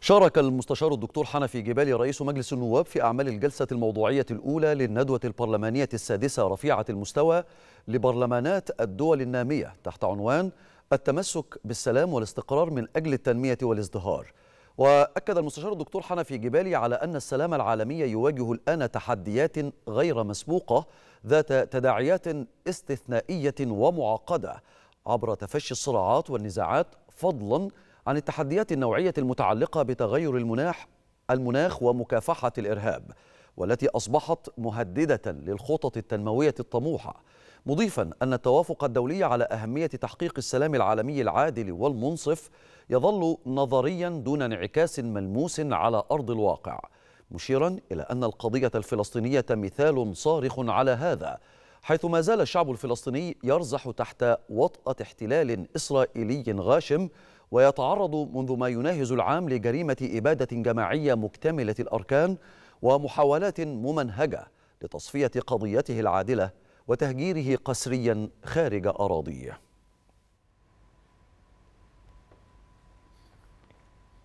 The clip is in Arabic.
شارك المستشار الدكتور حنفي جبالي رئيس مجلس النواب في أعمال الجلسة الموضوعية الأولى للندوة البرلمانية السادسة رفيعة المستوى لبرلمانات الدول النامية تحت عنوان التمسك بالسلام والاستقرار من أجل التنمية والازدهار وأكد المستشار الدكتور حنفي جبالي على أن السلام العالمي يواجه الآن تحديات غير مسبوقة ذات تداعيات استثنائية ومعقدة عبر تفشي الصراعات والنزاعات فضلاً عن التحديات النوعية المتعلقة بتغير المناخ المناخ ومكافحة الإرهاب والتي أصبحت مهددة للخطط التنموية الطموحة مضيفا أن التوافق الدولي على أهمية تحقيق السلام العالمي العادل والمنصف يظل نظريا دون انعكاس ملموس على أرض الواقع مشيرا إلى أن القضية الفلسطينية مثال صارخ على هذا حيث ما زال الشعب الفلسطيني يرزح تحت وطأة احتلال إسرائيلي غاشم ويتعرض منذ ما يناهز العام لجريمة إبادة جماعية مكتملة الأركان ومحاولات ممنهجة لتصفية قضيته العادلة وتهجيره قسريا خارج أراضيه